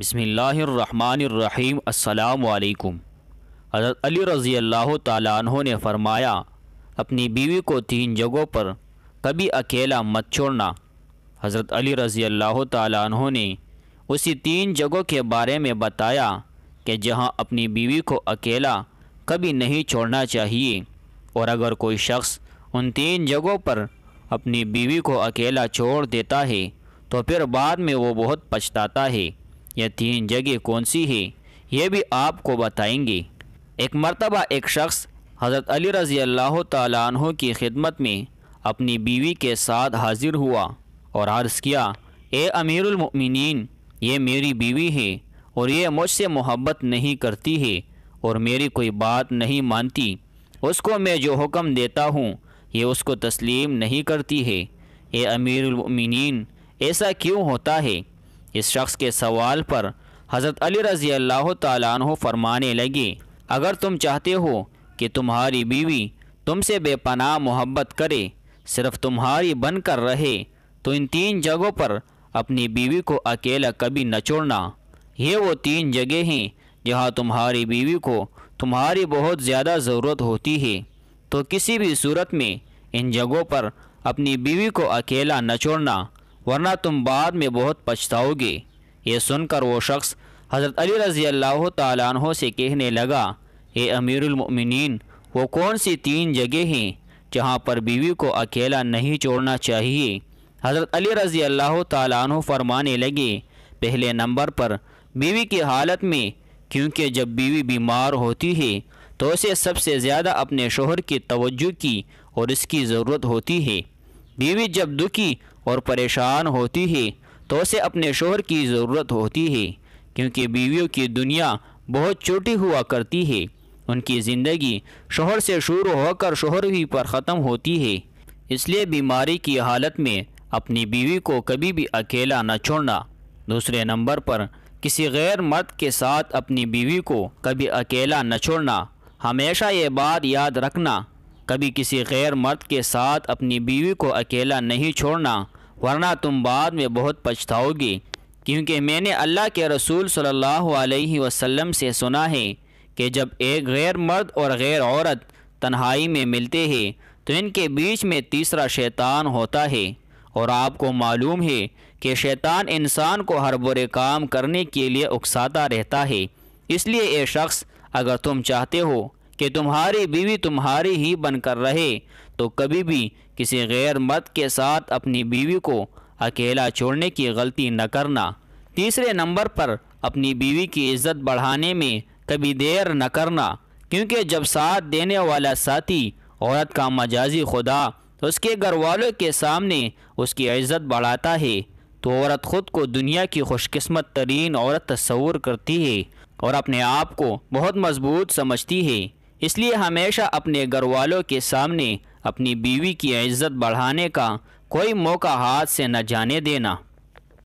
बसमीम् अल्लाम हज़रत अली रज़ी अल्लाह तहों ने फ़रमाया अपनी बीवी को तीन जगहों पर कभी अकेला मत छोड़ना हज़रत अली रज़ी अल्लाह तहों ने उसी तीन जगहों के बारे में बताया कि जहाँ अपनी बीवी को अकेला कभी नहीं छोड़ना चाहिए और अगर कोई शख्स उन तीन जगहों पर अपनी बीवी को अकेला छोड़ देता है तो फिर बाद में वो बहुत पछताता है यह तीन जगह कौन सी है यह भी आपको बताएंगे एक मरतबा एक शख्स हज़रत अली रज़ी अल्लाह तहों की खिदमत में अपनी बीवी के साथ हाजिर हुआ और अर्ज़ किया ए अमीरमिन ये मेरी बीवी है और ये मुझसे मोहब्बत नहीं करती है और मेरी कोई बात नहीं मानती उसको मैं जो हुक्म देता हूँ ये उसको तस्लीम नहीं करती है ए अमीरमिन ऐसा क्यों होता है इस शख्स के सवाल पर हज़रत अली रज़ी अल्लाह तु फरमाने लगे अगर तुम चाहते हो कि तुम्हारी बीवी तुमसे बेपनाह मोहब्बत करे सिर्फ तुम्हारी बन कर रहे तो इन तीन जगहों पर अपनी बीवी को अकेला कभी न छोड़ना ये वो तीन जगह हैं जहाँ तुम्हारी बीवी को तुम्हारी बहुत ज़्यादा ज़रूरत होती है तो किसी भी सूरत में इन जगहों पर अपनी बीवी को अकेला न छोड़ना वरना तुम बाद में बहुत पछताओगे ये सुनकर वो शख्स हज़रत अली रज़ी अल्लाह तहों से कहने लगा ये अमीरमिन वो कौन सी तीन जगह हैं जहाँ पर बीवी को अकेला नहीं छोड़ना चाहिए हज़रत अली रज़ी अल्लाह तहों फरमाने लगे पहले नंबर पर बीवी की हालत में क्योंकि जब बीवी बीमार होती है तो उसे सबसे ज़्यादा अपने शोहर की तवज्जो की और इसकी ज़रूरत होती है बीवी जब दुखी और परेशान होती है तो उसे अपने शोहर की ज़रूरत होती है क्योंकि बीवियों की दुनिया बहुत छोटी हुआ करती है उनकी ज़िंदगी शोहर से शुरू होकर शोहर ही पर ख़त्म होती है इसलिए बीमारी की हालत में अपनी बीवी को कभी भी अकेला न छोड़ना दूसरे नंबर पर किसी गैर मर्द के साथ अपनी बीवी को कभी अकेला न छोड़ना हमेशा ये बात याद रखना कभी किसी गैर मर्द के साथ अपनी बीवी को अकेला नहीं छोड़ना वरना तुम बाद में बहुत पछताओगे क्योंकि मैंने अल्लाह के रसूल सल्लल्लाहु अलैहि वसल्लम से सुना है कि जब एक गैर मर्द और गैर औरत तन्हाई में मिलते हैं तो इनके बीच में तीसरा शैतान होता है और आपको मालूम है कि शैतान इंसान को हर बुरे काम करने के लिए उकसाता रहता है इसलिए ये शख्स अगर तुम चाहते हो कि तुम्हारी बीवी तुम्हारी ही बनकर रहे तो कभी भी किसी गैर मर्द के साथ अपनी बीवी को अकेला छोड़ने की गलती न करना तीसरे नंबर पर अपनी बीवी की इज्जत बढ़ाने में कभी देर न करना क्योंकि जब साथ देने वाला साथी औरत का मजाजी खुदा उसके घर वालों के सामने उसकी इज्जत बढ़ाता है तो औरत ख़ुद को दुनिया की खुशकस्मत तरीन औरत तस्वूर करती है और अपने आप को बहुत मजबूत समझती है इसलिए हमेशा अपने घर वालों के सामने अपनी बीवी की इज्जत बढ़ाने का कोई मौका हाथ से न जाने देना